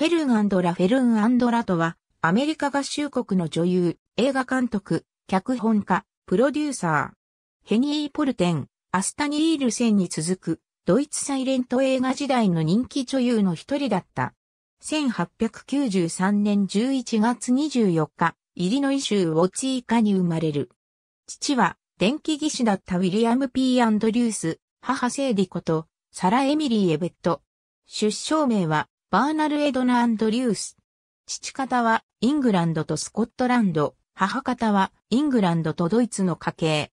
フェルン・アンドラ・フェルン・アンドラとは、アメリカ合衆国の女優、映画監督、脚本家、プロデューサー。ヘニー・ポルテン、アスタニールセンに続く、ドイツサイレント映画時代の人気女優の一人だった。1893年11月24日、イリノイ州ウォチイカに生まれる。父は、電気技師だったウィリアム・ P・ アンドリュース、母セーディこと、サラ・エミリー・エベット。出生名は、バーナル・エドナ・アンドリュース。父方はイングランドとスコットランド、母方はイングランドとドイツの家系。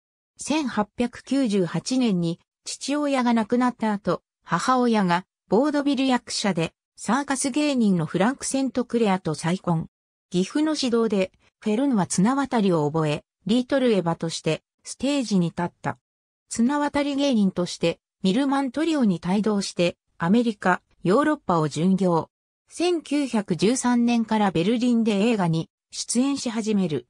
1898年に父親が亡くなった後、母親がボードビル役者でサーカス芸人のフランク・セント・クレアと再婚。岐阜の指導でフェルンは綱渡りを覚え、リートルエヴァとしてステージに立った。綱渡り芸人としてミルマントリオに帯同してアメリカ、ヨーロッパを巡業。1913年からベルリンで映画に出演し始める。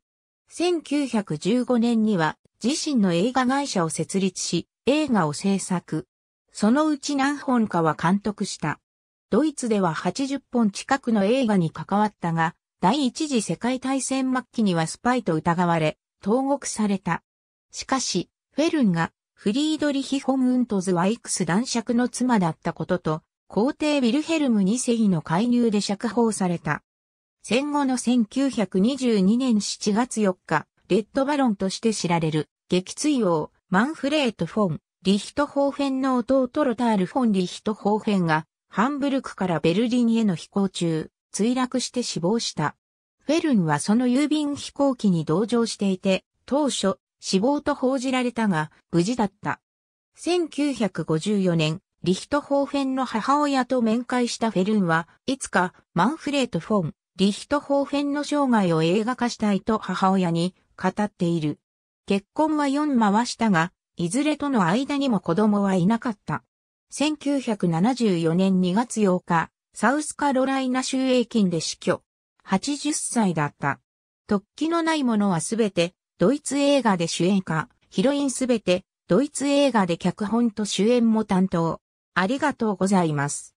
1915年には自身の映画会社を設立し、映画を制作。そのうち何本かは監督した。ドイツでは80本近くの映画に関わったが、第一次世界大戦末期にはスパイと疑われ、投獄された。しかし、フェルンがフリードリヒ・ホムントズ・ワイクス男爵の妻だったことと、皇帝ウィルヘルム2世の介入で釈放された。戦後の1922年7月4日、レッドバロンとして知られる、撃墜王、マンフレート・フォン、リヒトホーフェンの弟ロタール・フォン・リヒトホーフェンが、ハンブルクからベルリンへの飛行中、墜落して死亡した。フェルンはその郵便飛行機に同乗していて、当初、死亡と報じられたが、無事だった。1954年、リヒトホーフェンの母親と面会したフェルンは、いつかマンフレート・フォン、リヒトホーフェンの生涯を映画化したいと母親に語っている。結婚は4回したが、いずれとの間にも子供はいなかった。1974年2月8日、サウスカロライナ州営金で死去。80歳だった。突起のないものはすべて、ドイツ映画で主演か、ヒロインすべて、ドイツ映画で脚本と主演も担当。ありがとうございます。